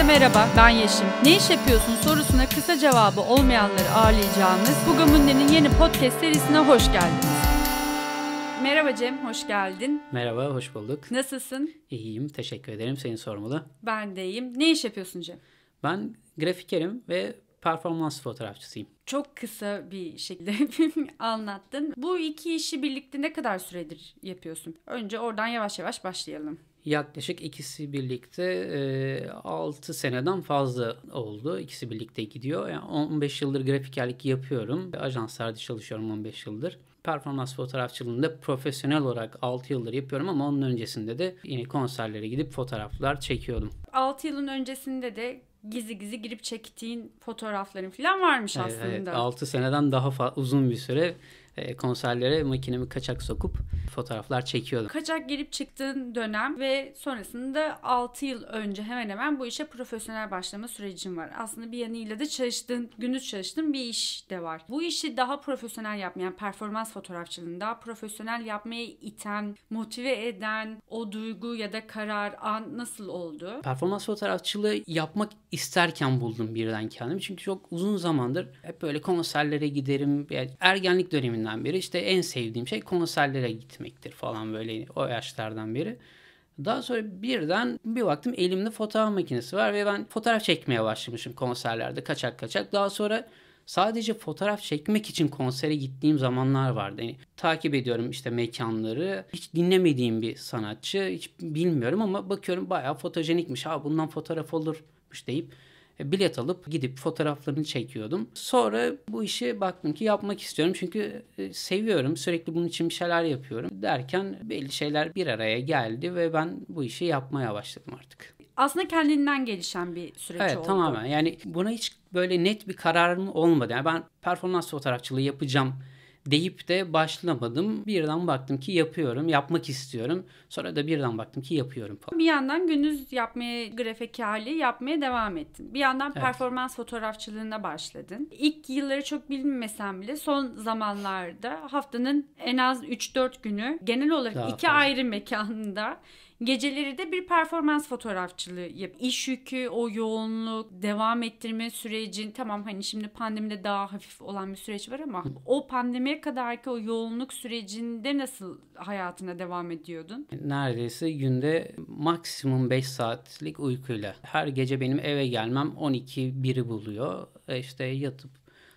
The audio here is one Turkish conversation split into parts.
Herkese merhaba, ben Yeşim. Ne iş yapıyorsun sorusuna kısa cevabı olmayanları ağırlayacağımız Bugamunde'nin yeni podcast serisine hoş geldiniz. Merhaba Cem, hoş geldin. Merhaba, hoş bulduk. Nasılsın? İyiyim, teşekkür ederim. Seni sormalı. Ben de iyiyim. Ne iş yapıyorsun Cem? Ben grafikerim ve performans fotoğrafçısıyım. Çok kısa bir şekilde anlattın. Bu iki işi birlikte ne kadar süredir yapıyorsun? Önce oradan yavaş yavaş başlayalım yaklaşık ikisi birlikte e, 6 seneden fazla oldu. İkisi birlikte gidiyor. Yani 15 yıldır grafikerlik yapıyorum. Ajanslarda çalışıyorum 15 yıldır. Performans fotoğrafçılığında profesyonel olarak 6 yıldır yapıyorum ama onun öncesinde de yine konserlere gidip fotoğraflar çekiyordum. 6 yılın öncesinde de gizli gizli girip çektiğin fotoğrafların falan varmış evet, aslında. Evet, 6 seneden daha uzun bir süre e, konserlere makinemi kaçak sokup fotoğraflar çekiyordum. Kaçak gelip çıktığın dönem ve sonrasında 6 yıl önce hemen hemen bu işe profesyonel başlama sürecim var. Aslında bir yanıyla da çalıştığın, gündüz çalıştığın bir iş de var. Bu işi daha profesyonel yapmayan yani performans fotoğrafçılığını daha profesyonel yapmaya iten, motive eden o duygu ya da karar an nasıl oldu? Performans fotoğrafçılığı yapmak isterken buldum birden kendimi. Çünkü çok uzun zamandır hep böyle konserlere giderim. Yani ergenlik döneminde küçüklüğümden beri işte en sevdiğim şey konserlere gitmektir falan böyle o yaşlardan beri. Daha sonra birden bir baktım elimde fotoğraf makinesi var ve ben fotoğraf çekmeye başlamışım konserlerde kaçak kaçak. Daha sonra sadece fotoğraf çekmek için konsere gittiğim zamanlar vardı. Yani takip ediyorum işte mekanları. Hiç dinlemediğim bir sanatçı, hiç bilmiyorum ama bakıyorum bayağı fotojenikmiş. Ha bundan fotoğraf olurmuş deyip e, bilet alıp gidip fotoğraflarını çekiyordum. Sonra bu işi baktım ki yapmak istiyorum çünkü e, seviyorum. Sürekli bunun için bir şeyler yapıyorum derken belli şeyler bir araya geldi ve ben bu işi yapmaya başladım artık aslında kendinden gelişen bir süreç evet, oldu. tamamen yani buna hiç böyle net bir kararım olmadı. Yani ben performans fotoğrafçılığı yapacağım deyip de başlamadım. Birden baktım ki yapıyorum, yapmak istiyorum. Sonra da birden baktım ki yapıyorum falan. Bir yandan gündüz yapmaya, grafikerliği yapmaya devam ettin. Bir yandan evet. performans fotoğrafçılığına başladın. İlk yılları çok bilmesen bile son zamanlarda haftanın en az 3-4 günü genel olarak Daha iki fazla. ayrı mekanda Geceleri de bir performans fotoğrafçılığı yap. İş yükü, o yoğunluk, devam ettirme sürecin tamam hani şimdi pandemide daha hafif olan bir süreç var ama o pandemiye kadarki o yoğunluk sürecinde nasıl hayatına devam ediyordun? Neredeyse günde maksimum 5 saatlik uykuyla. Her gece benim eve gelmem 12-1'i buluyor. E, işte yatıp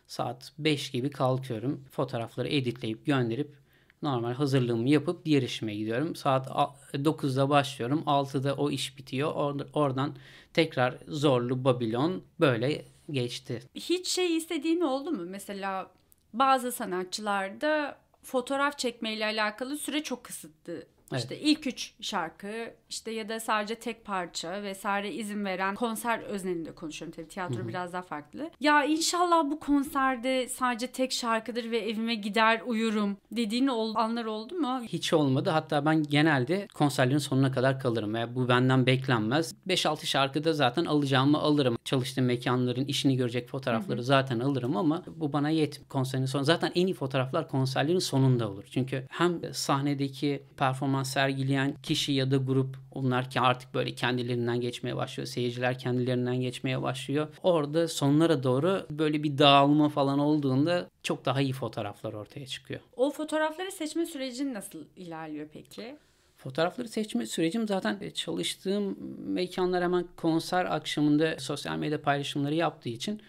saat 5 gibi kalkıyorum. Fotoğrafları editleyip gönderip normal hazırlığımı yapıp diğer işime gidiyorum. Saat 9'da başlıyorum. 6'da o iş bitiyor. oradan tekrar zorlu Babilon böyle geçti. Hiç şey istediğin oldu mu? Mesela bazı sanatçılarda fotoğraf çekmeyle alakalı süre çok kısıttı. Evet. İşte ilk üç şarkı işte ya da sadece tek parça vesaire izin veren konser öznelinde konuşuyorum tabii tiyatro Hı-hı. biraz daha farklı. Ya inşallah bu konserde sadece tek şarkıdır ve evime gider uyurum dediğin ol, anlar oldu mu? Hiç olmadı hatta ben genelde konserlerin sonuna kadar kalırım. Yani bu benden beklenmez. 5-6 şarkıda zaten alacağımı alırım. Çalıştığım mekanların işini görecek fotoğrafları Hı-hı. zaten alırım ama bu bana yetmiyor konserin sonu. Zaten en iyi fotoğraflar konserlerin sonunda olur. Çünkü hem sahnedeki performans performans sergileyen kişi ya da grup onlar ki artık böyle kendilerinden geçmeye başlıyor. Seyirciler kendilerinden geçmeye başlıyor. Orada sonlara doğru böyle bir dağılma falan olduğunda çok daha iyi fotoğraflar ortaya çıkıyor. O fotoğrafları seçme sürecin nasıl ilerliyor peki? Fotoğrafları seçme sürecim zaten e, çalıştığım mekanlar hemen konser akşamında sosyal medya paylaşımları yaptığı için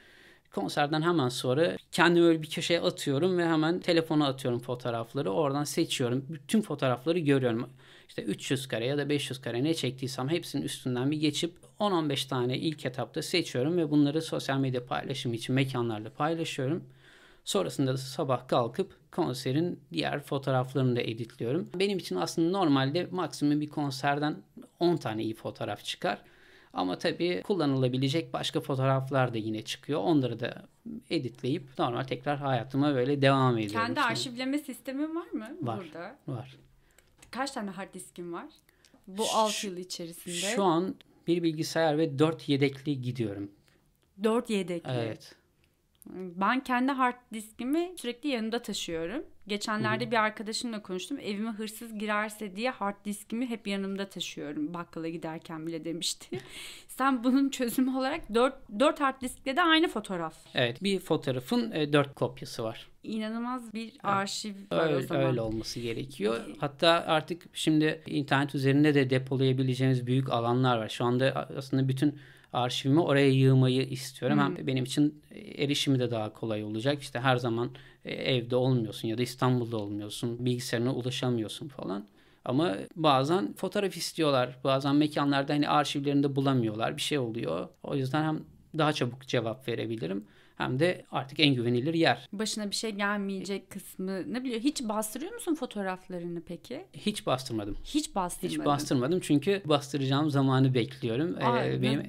Konserden hemen sonra kendimi öyle bir köşeye atıyorum ve hemen telefona atıyorum fotoğrafları. Oradan seçiyorum. Bütün fotoğrafları görüyorum. İşte 300 kare ya da 500 kare ne çektiysem hepsinin üstünden bir geçip 10-15 tane ilk etapta seçiyorum ve bunları sosyal medya paylaşımı için mekanlarla paylaşıyorum. Sonrasında da sabah kalkıp konserin diğer fotoğraflarını da editliyorum. Benim için aslında normalde maksimum bir konserden 10 tane iyi fotoğraf çıkar. Ama tabii kullanılabilecek başka fotoğraflar da yine çıkıyor. Onları da editleyip normal tekrar hayatıma böyle devam ediyorum. Kendi şimdi. arşivleme sistemin var mı var, burada? Var. Kaç tane hard diskin var? Bu şu, 6 yıl içerisinde. Şu an bir bilgisayar ve 4 yedekli gidiyorum. 4 yedekli. Evet. Ben kendi hard diskimi sürekli yanımda taşıyorum. Geçenlerde bir arkadaşımla konuştum. Evime hırsız girerse diye hard diskimi hep yanımda taşıyorum. Bakkala giderken bile demişti. Sen bunun çözümü olarak 4, 4 hard diskle de aynı fotoğraf. Evet bir fotoğrafın 4 e, kopyası var. İnanılmaz bir arşiv evet, var öyle, o zaman. Öyle olması gerekiyor. Hatta artık şimdi internet üzerinde de depolayabileceğiniz büyük alanlar var. Şu anda aslında bütün arşivimi oraya yığmayı istiyorum. Hmm. Hem benim için e, erişimi de daha kolay olacak. İşte her zaman e, evde olmuyorsun ya da İstanbul'da olmuyorsun. Bilgisayarına ulaşamıyorsun falan. Ama bazen fotoğraf istiyorlar. Bazen mekanlarda hani arşivlerinde bulamıyorlar. Bir şey oluyor. O yüzden hem daha çabuk cevap verebilirim hem de artık en güvenilir yer. Başına bir şey gelmeyecek kısmı ne biliyor? Hiç bastırıyor musun fotoğraflarını peki? Hiç bastırmadım. Hiç bastırmadım. Hiç bastırmadım çünkü bastıracağım zamanı bekliyorum. Aynen. Ee, benim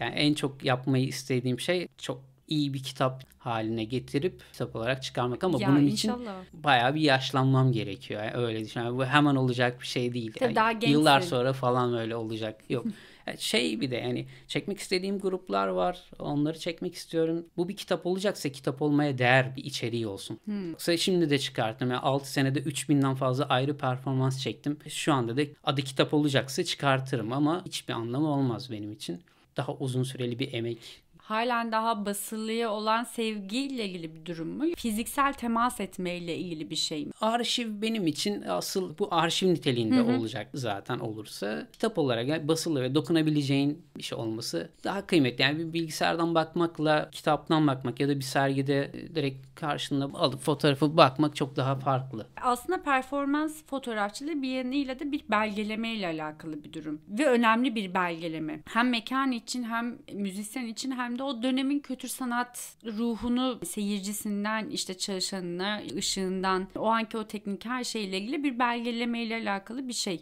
yani en çok yapmayı istediğim şey çok iyi bir kitap haline getirip kitap olarak çıkarmak ama ya bunun inşallah. için bayağı bir yaşlanmam gerekiyor. Yani öyle düşünüyorum. Bu hemen olacak bir şey değil. yani daha Yıllar sonra falan öyle olacak. Yok. E, şey bir de yani çekmek istediğim gruplar var. Onları çekmek istiyorum. Bu bir kitap olacaksa kitap olmaya değer bir içeriği olsun. Hmm. Yoksa şimdi de çıkarttım. Yani 6 senede 3000'den fazla ayrı performans çektim. Şu anda da adı kitap olacaksa çıkartırım ama hiçbir anlamı olmaz benim için daha uzun süreli bir emek halen daha basılıya olan sevgiyle ilgili bir durum mu? Fiziksel temas etmeyle ilgili bir şey mi? Arşiv benim için asıl bu arşiv niteliğinde Hı-hı. olacak zaten olursa. Kitap olarak basılı ve dokunabileceğin bir şey olması daha kıymetli. Yani bir bilgisayardan bakmakla kitaptan bakmak ya da bir sergide e, direkt karşında alıp fotoğrafı bakmak çok daha farklı. Aslında performans fotoğrafçılığı bir yanıyla da bir belgeleme ile alakalı bir durum. Ve önemli bir belgeleme. Hem mekan için hem müzisyen için hem de dönemde o dönemin kötü sanat ruhunu seyircisinden işte çalışanına, ışığından, o anki o teknik her şeyle ilgili bir belgelemeyle alakalı bir şey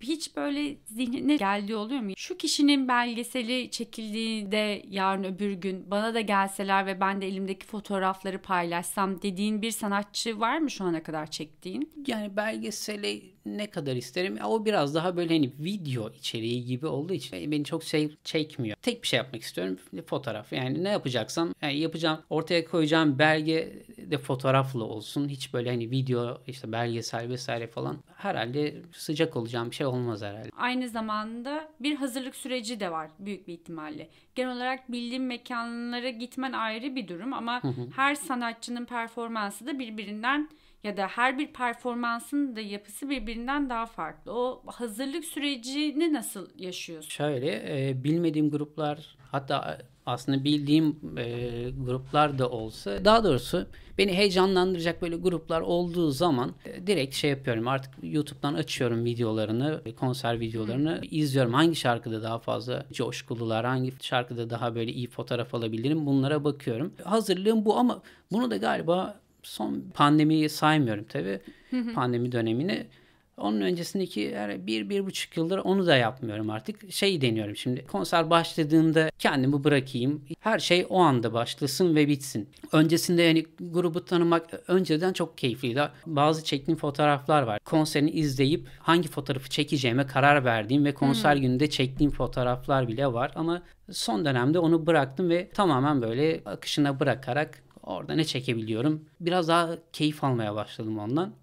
hiç böyle zihnine geldi oluyor mu? Şu kişinin belgeseli çekildiğinde yarın öbür gün bana da gelseler ve ben de elimdeki fotoğrafları paylaşsam dediğin bir sanatçı var mı şu ana kadar çektiğin? Yani belgeseli ne kadar isterim? O biraz daha böyle hani video içeriği gibi olduğu için beni çok şey çekmiyor. Tek bir şey yapmak istiyorum. Fotoğraf. Yani ne yapacaksam yani yapacağım. Ortaya koyacağım belge de fotoğraflı olsun. Hiç böyle hani video işte belgesel vesaire falan. Herhalde sıcak olacağım bir şey olmaz herhalde. Aynı zamanda bir hazırlık süreci de var büyük bir ihtimalle. Genel olarak bildiğim mekanlara gitmen ayrı bir durum ama her sanatçının performansı da birbirinden ya da her bir performansın da yapısı birbirinden daha farklı. O hazırlık sürecini nasıl yaşıyorsun? Şöyle e, bilmediğim gruplar hatta aslında bildiğim e, gruplar da olsa daha doğrusu beni heyecanlandıracak böyle gruplar olduğu zaman e, direkt şey yapıyorum artık YouTube'dan açıyorum videolarını konser videolarını Hı. izliyorum hangi şarkıda daha fazla coşkulular hangi şarkıda daha böyle iyi fotoğraf alabilirim bunlara bakıyorum hazırlığım bu ama bunu da galiba son pandemiyi saymıyorum tabii. Pandemi dönemini. Onun öncesindeki yani bir, bir buçuk yıldır onu da yapmıyorum artık. Şey deniyorum şimdi konser başladığında kendimi bırakayım. Her şey o anda başlasın ve bitsin. Öncesinde yani grubu tanımak önceden çok keyifliydi. Bazı çektiğim fotoğraflar var. Konserini izleyip hangi fotoğrafı çekeceğime karar verdiğim ve konser hmm. gününde çektiğim fotoğraflar bile var. Ama son dönemde onu bıraktım ve tamamen böyle akışına bırakarak Orada ne çekebiliyorum? Biraz daha keyif almaya başladım ondan.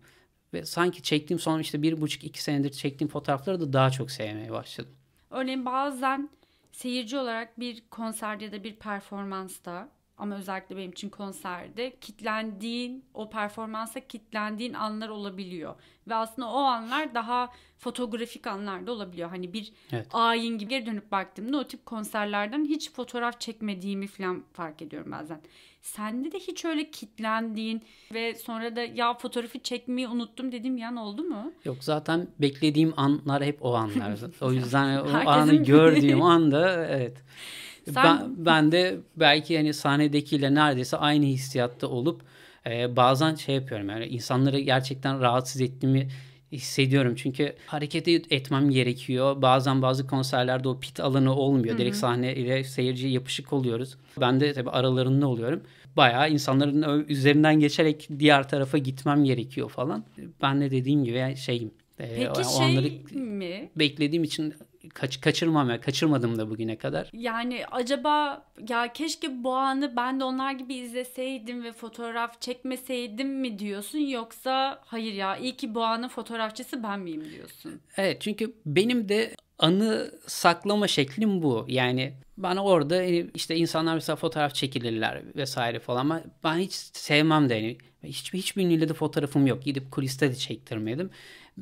Ve sanki çektiğim son işte bir buçuk iki senedir çektiğim fotoğrafları da daha çok sevmeye başladım. Örneğin bazen seyirci olarak bir konserde ya da bir performansta ama özellikle benim için konserde kitlendiğin o performansa kitlendiğin anlar olabiliyor ve aslında o anlar daha fotoğrafik anlar da olabiliyor. Hani bir evet. ayin gibi geri dönüp baktığımda o tip konserlerden hiç fotoğraf çekmediğimi falan fark ediyorum bazen. Sende de hiç öyle kitlendiğin ve sonra da ya fotoğrafı çekmeyi unuttum dediğim yan oldu mu? Yok zaten beklediğim anlar hep o anlar. o yüzden o anı gördüğüm anda evet. Sen... Ben, ben de belki hani sahnedekiyle neredeyse aynı hissiyatta olup e, bazen şey yapıyorum yani insanları gerçekten rahatsız ettiğimi hissediyorum. Çünkü hareket etmem gerekiyor. Bazen bazı konserlerde o pit alanı olmuyor. hı Direkt sahne ile seyirci yapışık oluyoruz. Ben de tabii aralarında oluyorum. Bayağı insanların üzerinden geçerek diğer tarafa gitmem gerekiyor falan. Ben de dediğim gibi şeyim. E, Peki e, şey mi? Beklediğim için kaç, kaçırmam ya kaçırmadım da bugüne kadar. Yani acaba ya keşke bu anı ben de onlar gibi izleseydim ve fotoğraf çekmeseydim mi diyorsun yoksa hayır ya iyi ki bu anın fotoğrafçısı ben miyim diyorsun. Evet çünkü benim de anı saklama şeklim bu. Yani bana orada e, işte insanlar mesela fotoğraf çekilirler vesaire falan ama ben hiç sevmem de yani hiç, hiçbir ünlüyle de fotoğrafım yok. Gidip kuliste de çektirmedim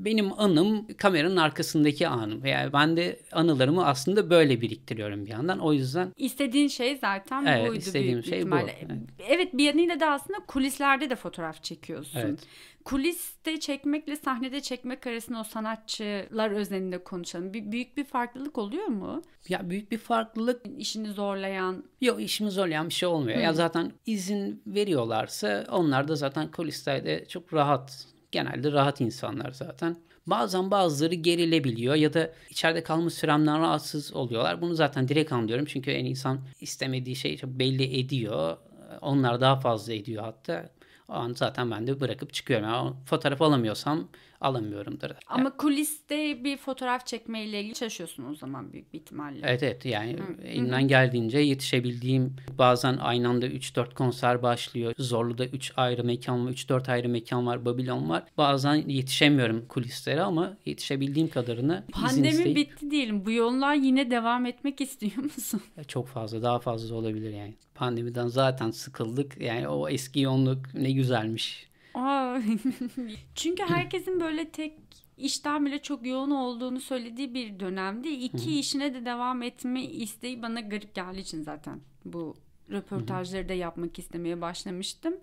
benim anım kameranın arkasındaki anım. Yani ben de anılarımı aslında böyle biriktiriyorum bir yandan. O yüzden istediğin şey zaten evet, buydu istediğim büyük şey ihtimalle. Bu. Evet. evet bir yanıyla da aslında kulislerde de fotoğraf çekiyorsun. Evet. Kuliste çekmekle sahnede çekmek arasında o sanatçılar özelinde konuşalım. Bir, büyük bir farklılık oluyor mu? Ya büyük bir farklılık. İşini zorlayan. Yok işimi zorlayan bir şey olmuyor. Hı. Ya zaten izin veriyorlarsa onlar da zaten kulislerde çok rahat genelde rahat insanlar zaten. Bazen bazıları gerilebiliyor ya da içeride kalmış süremden rahatsız oluyorlar. Bunu zaten direkt anlıyorum çünkü en insan istemediği şeyi belli ediyor. Onlar daha fazla ediyor hatta. O an zaten ben de bırakıp çıkıyorum. Yani fotoğraf alamıyorsam alamıyorumdur. Ama yani. kuliste bir fotoğraf çekmeyle ilgili çalışıyorsun o zaman büyük bir ihtimalle. Evet evet yani Hı. elimden geldiğince yetişebildiğim bazen aynı anda 3-4 konser başlıyor. Zorlu'da 3 ayrı mekan var, 3-4 ayrı mekan var, Babilon var. Bazen yetişemiyorum kulislere ama yetişebildiğim kadarını Pandemi izin bitti diyelim. Bu yollar yine devam etmek istiyor musun? Çok fazla, daha fazla olabilir yani. Pandemiden zaten sıkıldık. Yani o eski yoğunluk ne güzelmiş Çünkü herkesin böyle tek işten bile çok yoğun olduğunu söylediği bir dönemde iki işine de devam etme isteği bana garip geldiği için zaten bu röportajları da yapmak istemeye başlamıştım.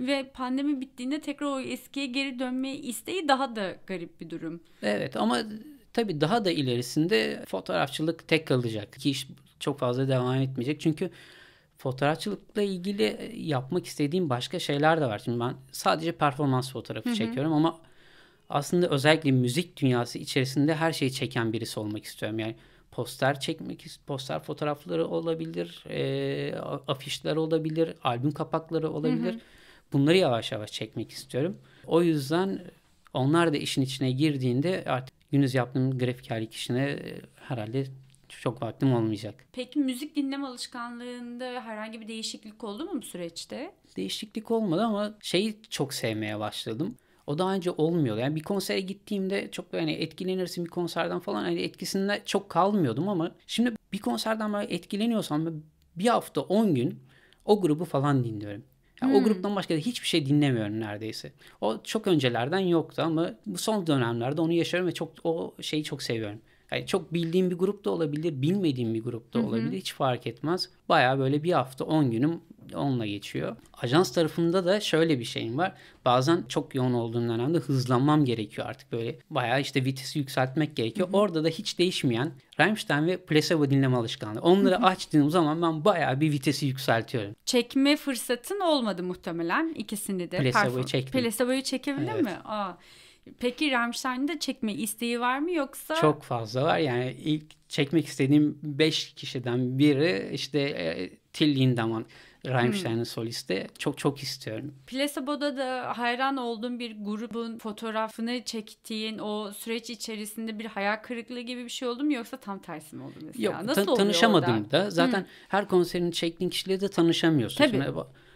Ve pandemi bittiğinde tekrar o eskiye geri dönme isteği daha da garip bir durum. Evet ama tabii daha da ilerisinde fotoğrafçılık tek kalacak. Ki iş çok fazla devam etmeyecek. Çünkü fotoğrafçılıkla ilgili e, yapmak istediğim başka şeyler de var. Şimdi ben sadece performans fotoğrafı Hı-hı. çekiyorum ama aslında özellikle müzik dünyası içerisinde her şeyi çeken birisi olmak istiyorum. Yani poster çekmek, poster fotoğrafları olabilir, e, afişler olabilir, albüm kapakları olabilir. Hı-hı. Bunları yavaş yavaş çekmek istiyorum. O yüzden onlar da işin içine girdiğinde artık günüz yaptığım grafikerlik işine e, herhalde çok vaktim olmayacak. Peki müzik dinleme alışkanlığında herhangi bir değişiklik oldu mu bu süreçte? Değişiklik olmadı ama şeyi çok sevmeye başladım. O daha önce olmuyor. Yani bir konsere gittiğimde çok yani etkilenirsin bir konserden falan hani etkisinde çok kalmıyordum ama şimdi bir konserden ben etkileniyorsam bir hafta 10 gün o grubu falan dinliyorum. Yani hmm. O gruptan başka da hiçbir şey dinlemiyorum neredeyse. O çok öncelerden yoktu ama bu son dönemlerde onu yaşıyorum ve çok o şeyi çok seviyorum. Yani çok bildiğim bir grup da olabilir, bilmediğim bir grup da olabilir. Hı hı. Hiç fark etmez. Baya böyle bir hafta 10 günüm onunla geçiyor. Ajans tarafında da şöyle bir şeyim var. Bazen çok yoğun olduğum dönemde hızlanmam gerekiyor artık böyle. Baya işte vitesi yükseltmek gerekiyor. Hı hı. Orada da hiç değişmeyen Rammstein ve Placebo dinleme alışkanlığı. Onları hı hı. açtığım zaman ben baya bir vitesi yükseltiyorum. Çekme fırsatın olmadı muhtemelen ikisini de. Placebo'yu çektim. Placebo'yu çekebildin evet. mi? Aa. Peki Rammstein'de çekme isteği var mı yoksa? Çok fazla var. Yani ilk çekmek istediğim beş kişiden biri işte e, Till Lindemann. Rammstein'in hmm. solisti. Çok çok istiyorum. Plasebo'da da hayran olduğum bir grubun fotoğrafını çektiğin o süreç içerisinde bir hayal kırıklığı gibi bir şey oldu mu yoksa tam tersi mi oldu mesela? Yok Nasıl tan- tanışamadım orada? da. Zaten hmm. her konserini çektiğin kişiyle de tanışamıyorsun. Tabii. Şimdi,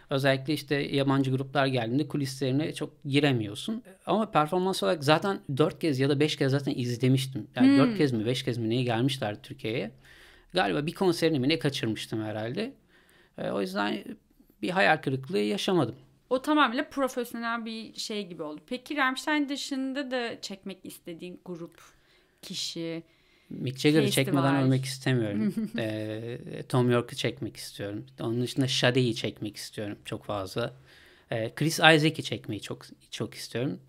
Özellikle işte yabancı gruplar geldiğinde kulislerine çok giremiyorsun. Ama performans olarak zaten dört kez ya da beş kez zaten izlemiştim. Yani hmm. dört hmm. kez mi beş kez mi neye gelmişler Türkiye'ye. Galiba bir konserini mi ne kaçırmıştım herhalde. E, o yüzden bir hayal kırıklığı yaşamadım. O tamamıyla profesyonel bir şey gibi oldu. Peki Rammstein dışında da çekmek istediğin grup, kişi, Mick Jagger'ı çekmeden ölmek istemiyorum. e, Tom York'u çekmek istiyorum. Onun dışında Shadi'yi çekmek istiyorum çok fazla. E, Chris Isaac'i çekmeyi çok çok istiyorum.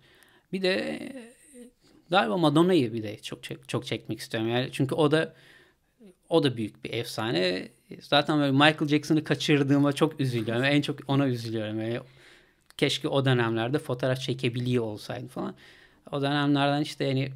Bir de e, galiba Madonna'yı bir de çok çok çekmek istiyorum. Yani çünkü o da o da büyük bir efsane. Zaten böyle Michael Jackson'ı kaçırdığıma çok üzülüyorum. en çok ona üzülüyorum. Yani keşke o dönemlerde fotoğraf çekebiliyor olsaydım falan. O dönemlerden işte yani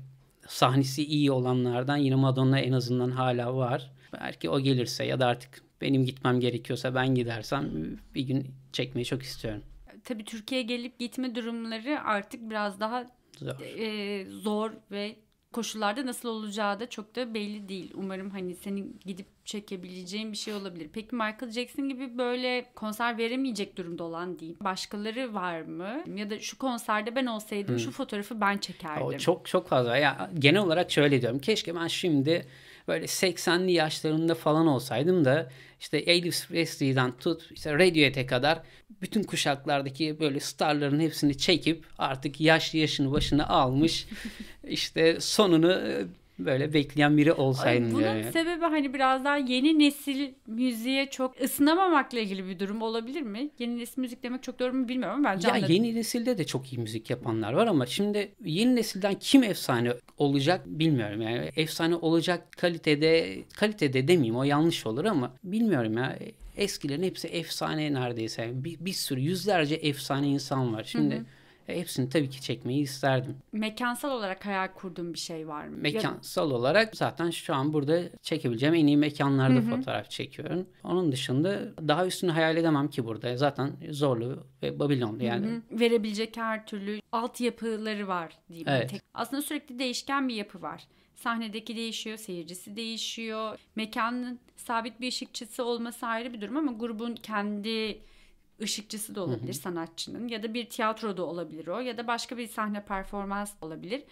sahnesi iyi olanlardan yine Madonna en azından hala var. Belki o gelirse ya da artık benim gitmem gerekiyorsa ben gidersem bir gün çekmeyi çok istiyorum. Tabii Türkiye'ye gelip gitme durumları artık biraz daha zor, e, zor ve koşullarda nasıl olacağı da çok da belli değil. Umarım hani senin gidip çekebileceğin bir şey olabilir. Peki Michael Jackson gibi böyle konser veremeyecek durumda olan diyeyim. Başkaları var mı? Ya da şu konserde ben olsaydım hmm. şu fotoğrafı ben çekerdim. O çok çok fazla. Ya yani genel olarak şöyle diyorum. Keşke ben şimdi böyle 80'li yaşlarında falan olsaydım da işte Elvis Presley'den tut işte Radiohead'e kadar bütün kuşaklardaki böyle starların hepsini çekip artık yaşlı yaşını başına almış işte sonunu böyle bekleyen biri olsaydın. Bunun yani. sebebi hani biraz daha yeni nesil müziğe çok ısınamamakla ilgili bir durum olabilir mi? Yeni nesil müzik demek çok doğru mu bilmiyorum ama bence Ya anladım. yeni nesilde de çok iyi müzik yapanlar var ama şimdi yeni nesilden kim efsane olacak bilmiyorum yani. Efsane olacak kalitede, kalitede demeyeyim o yanlış olur ama bilmiyorum ya. Eskilerin hepsi efsane neredeyse. Bir, bir sürü yüzlerce efsane insan var. Şimdi hı hı e, hepsini tabii ki çekmeyi isterdim. Mekansal olarak hayal kurduğum bir şey var mı? Mekansal ya... olarak zaten şu an burada çekebileceğim en iyi mekanlarda Hı-hı. fotoğraf çekiyorum. Onun dışında daha üstünü hayal edemem ki burada. Zaten zorlu ve Babilonlu yani. Hı-hı. Verebilecek her türlü altyapıları var diyeyim. Evet. Tek... Aslında sürekli değişken bir yapı var sahnedeki değişiyor, seyircisi değişiyor. Mekanın sabit bir ışıkçısı olması ayrı bir durum ama grubun kendi ışıkçısı da olabilir hı hı. sanatçının ya da bir tiyatroda olabilir o ya da başka bir sahne performans olabilir.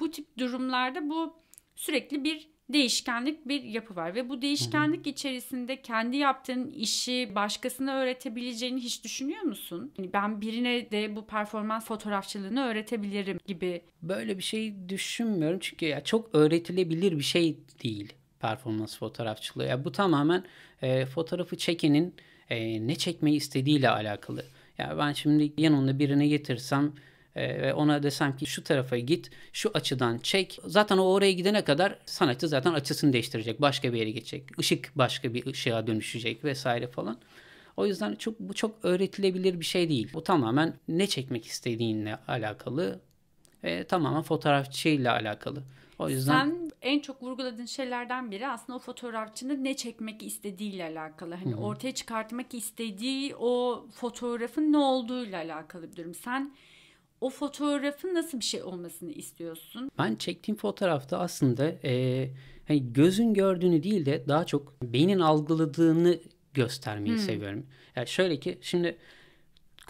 Bu tip durumlarda bu sürekli bir değişkenlik bir yapı var ve bu değişkenlik hı hı. içerisinde kendi yaptığın işi başkasına öğretebileceğini hiç düşünüyor musun? Yani ben birine de bu performans fotoğrafçılığını öğretebilirim gibi. Böyle bir şey düşünmüyorum çünkü ya çok öğretilebilir bir şey değil performans fotoğrafçılığı. Ya bu tamamen e, fotoğrafı çekenin e, ne çekmeyi istediğiyle alakalı. Yani ben şimdi yanında birine getirsem e, ve ona desem ki şu tarafa git, şu açıdan çek. Zaten o oraya gidene kadar sanatçı zaten açısını değiştirecek, başka bir yere geçecek. Işık başka bir ışığa dönüşecek vesaire falan. O yüzden çok, bu çok öğretilebilir bir şey değil. Bu tamamen ne çekmek istediğinle alakalı ve tamamen fotoğrafçıyla alakalı. O yüzden Sen en çok vurguladığın şeylerden biri aslında o fotoğrafçının ne çekmek istediğiyle alakalı. Hani Hı-hı. ortaya çıkartmak istediği o fotoğrafın ne olduğuyla alakalı bir durum. Sen o fotoğrafın nasıl bir şey olmasını istiyorsun? Ben çektiğim fotoğrafta aslında e, hani gözün gördüğünü değil de daha çok beynin algıladığını göstermeyi hmm. seviyorum. Yani şöyle ki şimdi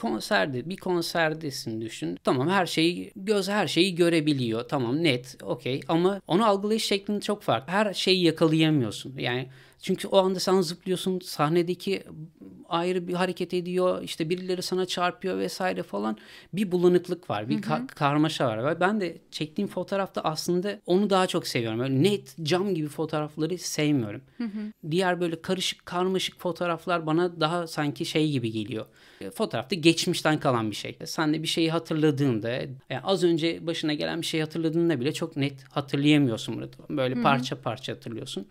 konserde bir konserdesin düşün. Tamam her şeyi göz her şeyi görebiliyor. Tamam net okey ama onu algılayış şeklin çok farklı. Her şeyi yakalayamıyorsun. Yani çünkü o anda sen zıplıyorsun sahnedeki ayrı bir hareket ediyor işte birileri sana çarpıyor vesaire falan bir bulanıklık var bir hı hı. Ka- karmaşa var. Ben de çektiğim fotoğrafta aslında onu daha çok seviyorum. Böyle net cam gibi fotoğrafları sevmiyorum. Hı hı. Diğer böyle karışık karmaşık fotoğraflar bana daha sanki şey gibi geliyor. E, fotoğrafta geçmişten kalan bir şey. Sen de bir şeyi hatırladığında yani e, az önce başına gelen bir şeyi hatırladığında bile çok net hatırlayamıyorsun burada. Böyle hı hı. parça parça hatırlıyorsun.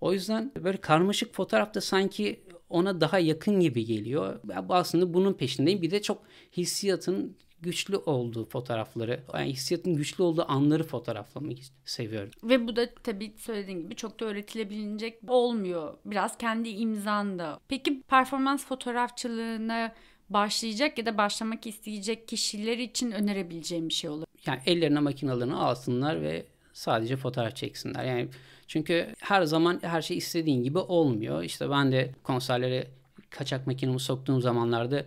O yüzden böyle karmaşık fotoğrafta sanki ona daha yakın gibi geliyor. Ben Aslında bunun peşindeyim. Bir de çok hissiyatın güçlü olduğu fotoğrafları, yani hissiyatın güçlü olduğu anları fotoğraflamayı seviyorum. Ve bu da tabii söylediğin gibi çok da öğretilebilecek olmuyor. Biraz kendi imzanda. Peki performans fotoğrafçılığına başlayacak ya da başlamak isteyecek kişiler için önerebileceğim bir şey olur. Yani ellerine makinalarını alsınlar ve sadece fotoğraf çeksinler. Yani çünkü her zaman her şey istediğin gibi olmuyor. İşte ben de konserlere kaçak makinemi soktuğum zamanlarda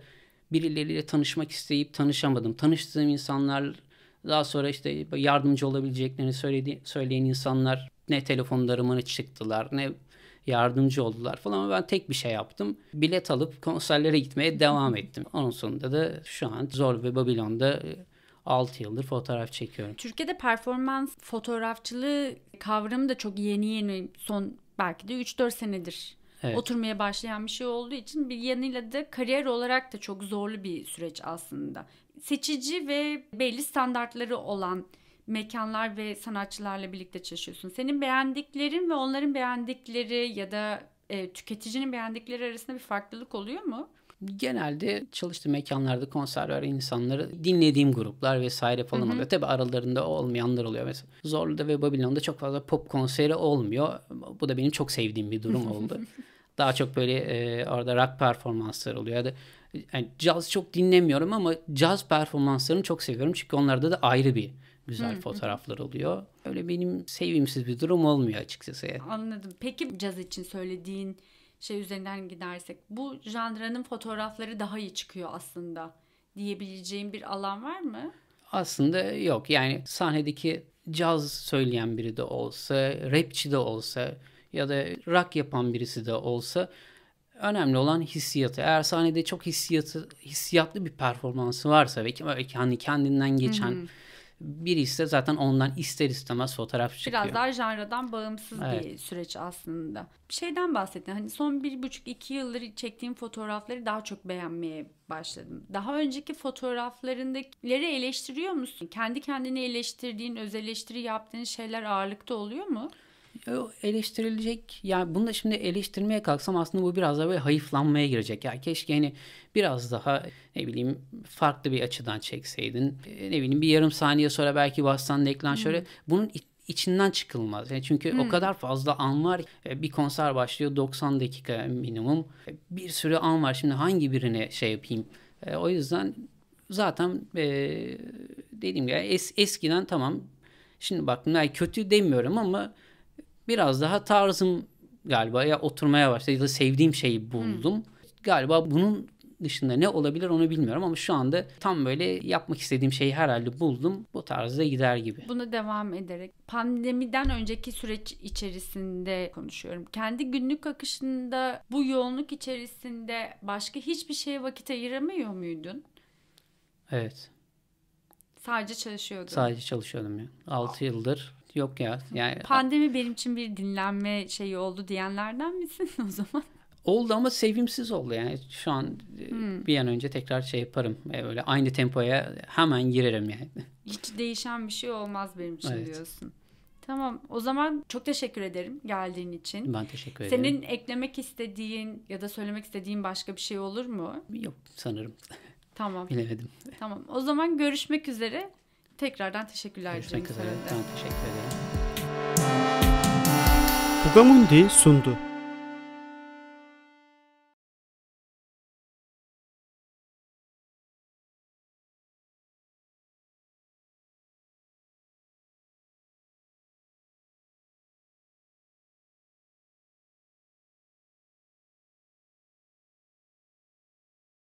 birileriyle tanışmak isteyip tanışamadım. Tanıştığım insanlar daha sonra işte yardımcı olabileceklerini söyledi, söyleyen insanlar ne telefonlarımın çıktılar ne yardımcı oldular falan ama ben tek bir şey yaptım. Bilet alıp konserlere gitmeye devam ettim. Onun sonunda da şu an Zor ve Babilon'da 6 yıldır fotoğraf çekiyorum. Türkiye'de performans fotoğrafçılığı kavramı da çok yeni yeni son belki de 3-4 senedir evet. oturmaya başlayan bir şey olduğu için bir yanıyla da kariyer olarak da çok zorlu bir süreç aslında. Seçici ve belli standartları olan mekanlar ve sanatçılarla birlikte çalışıyorsun. Senin beğendiklerin ve onların beğendikleri ya da e, tüketicinin beğendikleri arasında bir farklılık oluyor mu? genelde çalıştığım mekanlarda konser veren insanları dinlediğim gruplar vesaire falan oluyor. Tabii aralarında olmayanlar oluyor. Mesela Zorlu'da ve Babilon'da çok fazla pop konseri olmuyor. Bu da benim çok sevdiğim bir durum oldu. Daha çok böyle e, orada rock performansları oluyor ya da yani caz çok dinlemiyorum ama caz performanslarını çok seviyorum. Çünkü onlarda da ayrı bir güzel fotoğraflar oluyor. Öyle benim sevimsiz bir durum olmuyor açıkçası. Anladım. Peki caz için söylediğin şey üzerinden gidersek bu jandranın fotoğrafları daha iyi çıkıyor aslında diyebileceğim bir alan var mı? Aslında yok. Yani sahnedeki caz söyleyen biri de olsa, rapçi de olsa ya da rock yapan birisi de olsa önemli olan hissiyatı. Eğer sahnede çok hissiyatı, hissiyatlı bir performansı varsa ve belki hani kendinden geçen Hı-hı Birisi de zaten ondan ister istemez fotoğraf çıkıyor. Biraz daha janradan bağımsız evet. bir süreç aslında. Bir şeyden bahsettin. Hani son bir buçuk iki yıldır çektiğim fotoğrafları daha çok beğenmeye başladım. Daha önceki fotoğraflarındakileri eleştiriyor musun? Kendi kendini eleştirdiğin, öz eleştiri yaptığın şeyler ağırlıkta oluyor mu? eleştirilecek yani bunu da şimdi eleştirmeye kalksam aslında bu biraz daha böyle hayıflanmaya girecek. Ya keşke hani biraz daha ne bileyim farklı bir açıdan çekseydin. E, ne bileyim bir yarım saniye sonra belki bassan deklanşöre hmm. bunun içinden çıkılmaz. Yani çünkü hmm. o kadar fazla an var. E, bir konser başlıyor 90 dakika minimum. E, bir sürü an var. Şimdi hangi birine şey yapayım? O yüzden zaten dediğim gibi es, eskiden tamam Şimdi bak kötü demiyorum ama biraz daha tarzım galiba ya oturmaya başladı ya da sevdiğim şeyi buldum. Hmm. Galiba bunun dışında ne olabilir onu bilmiyorum ama şu anda tam böyle yapmak istediğim şeyi herhalde buldum. Bu tarzda gider gibi. Buna devam ederek pandemiden önceki süreç içerisinde konuşuyorum. Kendi günlük akışında bu yoğunluk içerisinde başka hiçbir şeye vakit ayıramıyor muydun? Evet. Sadece çalışıyordum Sadece çalışıyordum ya. 6 ah. yıldır Yok ya. Yani pandemi benim için bir dinlenme şeyi oldu diyenlerden misin o zaman? Oldu ama sevimsiz oldu yani şu an e, hmm. bir an önce tekrar şey yaparım e, böyle aynı tempoya hemen girerim yani. Hiç değişen bir şey olmaz benim için evet. diyorsun. Tamam o zaman çok teşekkür ederim geldiğin için. Ben teşekkür ederim. Senin eklemek istediğin ya da söylemek istediğin başka bir şey olur mu? Yok sanırım. Tamam. Bilemedim. Tamam o zaman görüşmek üzere. Tekrardan teşekkürler. Görüşmek üzere. Ben teşekkür ederim. Bugamundi sundu.